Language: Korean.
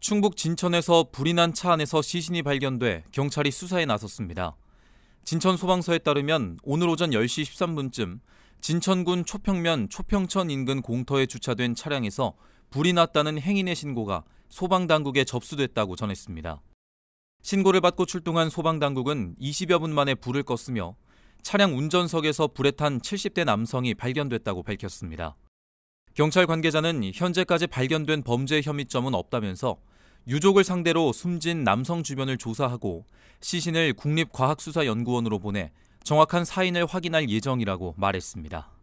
충북 진천에서 불이 난 차 안에서 시신이 발견돼 경찰이 수사에 나섰습니다. 진천 소방서에 따르면 오늘 오전 10시 13분쯤 진천군 초평면 초평천 인근 공터에 주차된 차량에서 불이 났다는 행인의 신고가 소방당국에 접수됐다고 전했습니다. 신고를 받고 출동한 소방당국은 20여 분 만에 불을 껐으며 차량 운전석에서 불에 탄 70대 남성이 발견됐다고 밝혔습니다. 경찰 관계자는 현재까지 발견된 범죄 혐의점은 없다면서 유족을 상대로 숨진 남성 주변을 조사하고 시신을 국립과학수사연구원으로 보내 정확한 사인을 확인할 예정이라고 말했습니다.